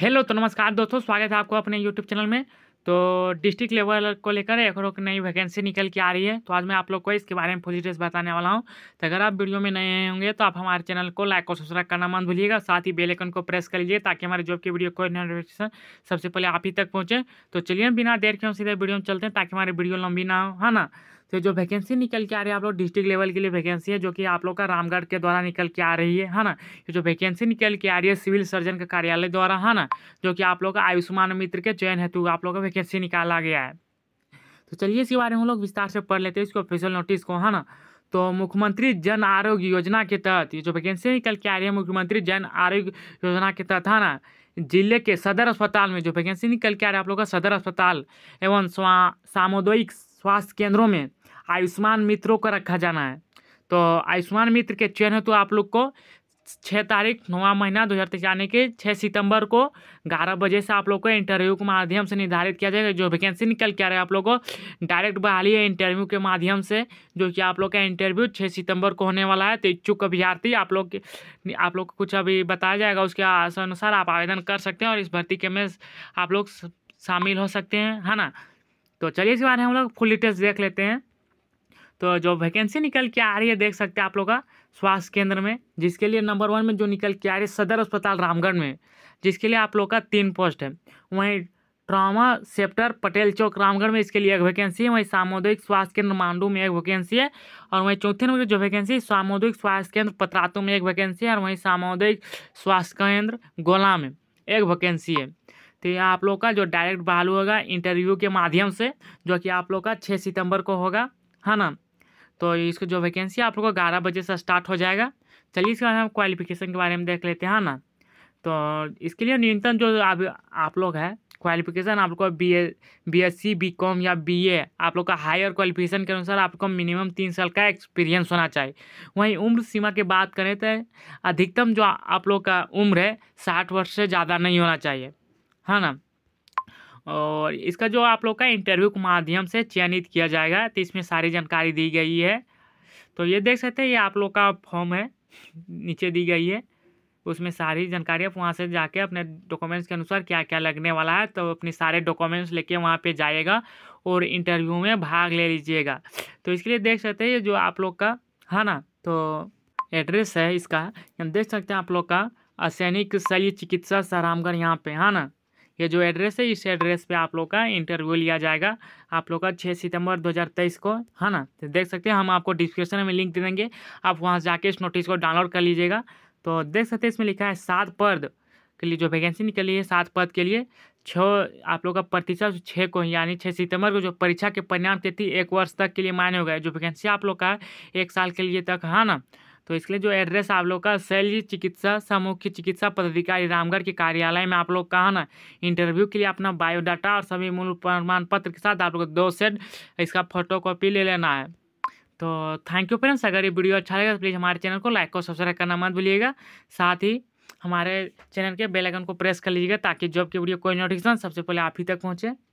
hello तो नमस्कार दोस्तों स्वागत है आपको अपने यूट्यूब चैनल में तो डिस्ट्रिक्ट लेवल को लेकर एक और नई वैकेंसी निकल के आ रही है तो आज मैं आप लोग को इसके बारे में फुल डिटेल्स बताने वाला हूँ तो अगर आप वीडियो में नए होंगे तो आप हमारे चैनल को लाइक और सब्सक्राइब करना मत भूलिएगा साथ ही बेल आइकन को प्रेस कर लीजिए ताकि हमारे जॉब की वीडियो को नोटिफिकेशन सबसे पहले आप ही तक पहुँचे तो चलिए बिना देर के हम सीधे वीडियो में चलते हैं ताकि हमारी वीडियो लंबी ना हो है ना तो जो वैकेंसी निकल के आ रही है आप लोग डिस्ट्रिक्ट लेवल के लिए वैकेंसी है जो कि आप लोग का रामगढ़ के द्वारा निकल के आ रही है है ना जो वैकेंसी निकल के आ रही है सिविल सर्जन के कार्यालय द्वारा है ना जो कि आप लोग का आयुष्मान मित्र के चयन हेतु आप लोग का वैकेंसी निकाला गया है तो चलिए इसके बारे में हम लोग विस्तार से पढ़ लेते हैं इसको ऑफिशियल नोटिस को है ना तो मुख्यमंत्री जन आरोग्य योजना के तहत ये जो वैकेंसी निकल के आ रही है मुख्यमंत्री जन आरोग्य योजना के तहत है ना जिले के सदर अस्पताल में जो वैकेंसी निकल के आ रहा है आप लोग का सदर अस्पताल एवं सामुदायिक स्वास्थ्य केंद्रों में आयुष्मान मित्रों को रखा जाना है तो आयुष्मान मित्र के चयन हेतु तो आप लोग को छः तारीख नवा महीना दो हज़ार तेईस यानी कि छः सितंबर को ग्यारह बजे से आप लोग को इंटरव्यू के माध्यम से निर्धारित किया जाएगा जो वैकेंसी निकल के आ रहे हैं आप लोग को डायरेक्ट बहाली है इंटरव्यू के माध्यम से जो कि आप लोग का इंटरव्यू छः सितंबर को होने वाला है तो इच्छुक अभ्यार्थी आप लोग आप लोग को कुछ अभी बताया जाएगा उसके अनुसार आप आवेदन कर सकते हैं और इस भर्ती के में आप लोग शामिल हो सकते हैं है ना तो चलिए इसके बारे में हम लोग फुल डिटेल्स देख लेते हैं तो जो वैकेंसी निकल के आ रही है देख सकते हैं आप लोग का स्वास्थ्य केंद्र में जिसके लिए नंबर वन में जो निकल के आ रही है सदर अस्पताल रामगढ़ में जिसके लिए आप लोग का तीन पोस्ट है वहीं ट्रामा सेप्टर पटेल चौक रामगढ़ में इसके लिए एक वैकेंसी है वहीं सामुदायिक स्वास्थ्य केंद्र मांडू में एक वैकेंसी है और वहीं चौथे नंबर जो वैकेंसी है सामुदायिक स्वास्थ्य केंद्र पतरातू में एक वैकेंसी है और वहीं सामुदायिक स्वास्थ्य केंद्र गोला में एक वैकेंसी है तो ये आप लोग का जो डायरेक्ट बहाल होगा इंटरव्यू के माध्यम से जो कि आप लोग का छः सितंबर को होगा है ना तो इसको जो वैकेंसी आप लोग को ग्यारह बजे से स्टार्ट हो जाएगा चलिए इसके बाद हम क्वालिफिकेशन के बारे में देख लेते हैं ना तो इसके लिए न्यूनतम जो आप आप लोग है क्वालिफिकेशन आप लोग B A B S C B com या बी ए आप लोग का हायर क्वालिफिकेशन के अनुसार आपको मिनिमम तीन साल का एक्सपीरियंस होना चाहिए वहीं उम्र सीमा की बात करें तो अधिकतम जो आप लोग का उम्र है साठ वर्ष से ज़्यादा नहीं होना चाहिए है ना और इसका जो आप लोग का इंटरव्यू के माध्यम से चयनित किया जाएगा तो इसमें सारी जानकारी दी गई है तो ये देख सकते हैं ये आप लोग का फॉर्म है नीचे दी गई है उसमें सारी जानकारी आप वहाँ से जाके अपने डॉक्यूमेंट्स के अनुसार क्या क्या लगने वाला है तो अपने सारे डॉक्यूमेंट्स लेके वहाँ पे जाइएगा और इंटरव्यू में भाग ले लीजिएगा तो इसके लिए देख सकते हैं ये जो आप लोग का है ना तो एड्रेस है इसका देख सकते हैं आप लोग का असैनिक शल्य चिकित्सा सरामगढ़ यहाँ पे है ना ये जो एड्रेस है इस एड्रेस पे आप लोग का इंटरव्यू लिया जाएगा आप लोग का 6 सितंबर 2023 को है ना तो देख सकते हैं हम आपको डिस्क्रिप्शन में लिंक दे देंगे आप वहाँ जाके इस नोटिस को डाउनलोड कर लीजिएगा तो देख सकते हैं इसमें लिखा है सात पद के लिए जो वैकेंसी निकली है सात पद के लिए छः आप लोग का प्रतिशत छः को यानी छः सितंबर को जो परीक्षा के परिणाम तिथि एक वर्ष तक के लिए मान्य गया जो वैकेंसी आप लोग का एक साल के लिए तक है ना तो इसके लिए जो एड्रेस आप लोग का शैल्य चिकित्सा सामुख्य चिकित्सा पदाधिकारी रामगढ़ के कार्यालय में आप लोग का है ना इंटरव्यू के लिए अपना बायोडाटा और सभी मूल प्रमाण पत्र के साथ आप लोग दो सेट इसका कॉपी ले लेना है तो थैंक यू फ्रेंड्स अगर ये वीडियो अच्छा लगेगा तो प्लीज़ हमारे चैनल को लाइक और सब्सक्राइब करना मत भूलिएगा साथ ही हमारे चैनल के बेल आइकन को प्रेस कर लीजिएगा ताकि जॉब की वीडियो कोई नोटिफिकेशन सबसे पहले आप ही तक पहुँचे